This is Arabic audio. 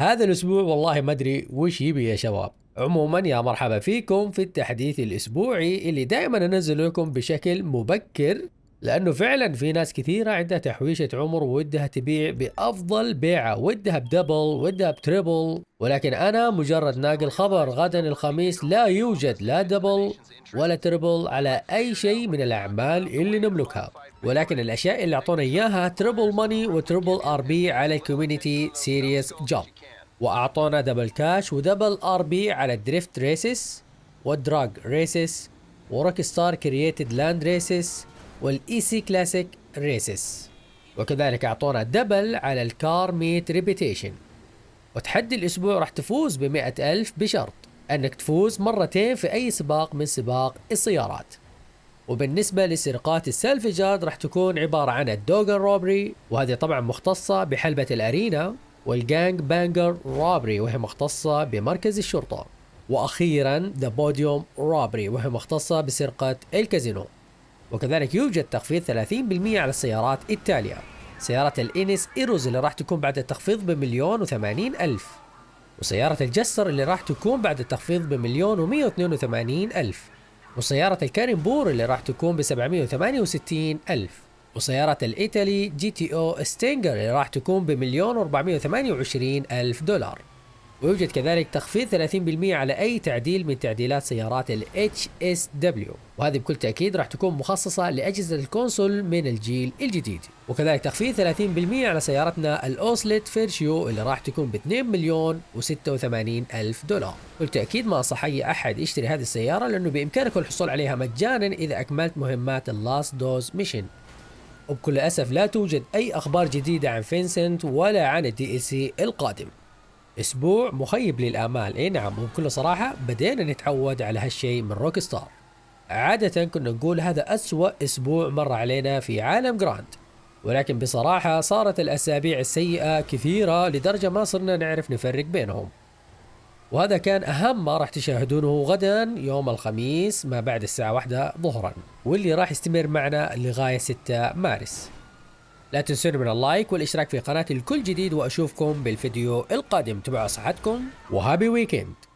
هذا الاسبوع والله ما ادري وش يبي يا شباب عموما يا مرحبا فيكم في التحديث الاسبوعي اللي دائما انزل لكم بشكل مبكر لانه فعلا في ناس كثيره عندها تحويشه عمر ودها تبيع بافضل بيعه ودها بدبل ودها بتريبل ولكن انا مجرد ناقل خبر غدا الخميس لا يوجد لا دبل ولا تريبل على اي شيء من الاعمال اللي نملكها ولكن الاشياء اللي اعطونا اياها تريبل ماني وتريبل ار بي على الكوميونتي سيريس جوب واعطونا دبل كاش ودبل ار بي على الدريفت ريسس والدراج ريسس وروك ستار كرييتد لاند ريسس والإي سي كلاسيك ريسس وكذلك أعطونا دبل على الكار ميت ريبيتيشن وتحدي الأسبوع راح تفوز ب ألف بشرط أنك تفوز مرتين في أي سباق من سباق السيارات وبالنسبة لسرقات السلفجات راح تكون عبارة عن الدوغن روبري وهذه طبعا مختصة بحلبة الأرينا والجانج بانجر روبري وهي مختصة بمركز الشرطة وأخيرا ذا بوديوم روبري وهي مختصة بسرقة الكازينو وكذلك يوجد تخفيض 30% على السيارات التالية سيارة الإنس إيروز اللي راح تكون بعد التخفيض بمليون وثمانين ألف وسيارة الجسر اللي راح تكون بعد التخفيض بمليون ومية واثنين وثمانين ألف وسيارة الكارنبور اللي راح تكون بسبعمية وثمانية وستين ألف وسيارة الإيطالي جي تي أو ستينجر اللي راح تكون بمليون وأربعمية وثمانية وعشرين ألف دولار ويوجد كذلك تخفيض 30% على أي تعديل من تعديلات سيارات ال HSW وهذه بكل تأكيد راح تكون مخصصة لأجهزة الكونسول من الجيل الجديد وكذلك تخفيض 30% على سيارتنا الأوسلت فيرشيو اللي راح تكون ب 2 مليون و86 ألف دولار تأكيد ما أنصح أي أحد يشتري هذه السيارة لأنه بإمكانك الحصول عليها مجانا إذا أكملت مهمات اللاست دوز ميشن وبكل أسف لا توجد أي أخبار جديدة عن فينسنت ولا عن الدي ال سي القادم اسبوع مخيب للامال اي نعم وبكل صراحه بدينا نتعود على هالشيء من روك ستار عادة كنا نقول هذا أسوأ أسبوع مر علينا في عالم جراند ولكن بصراحة صارت الأسابيع السيئة كثيرة لدرجة ما صرنا نعرف نفرق بينهم وهذا كان أهم ما راح تشاهدونه غدا يوم الخميس ما بعد الساعة واحدة ظهرا واللي راح يستمر معنا لغاية 6 مارس لا تنسون من اللايك والاشتراك في قناتي الكل جديد واشوفكم بالفيديو القادم تبعوا صحتكم وهابي ويكند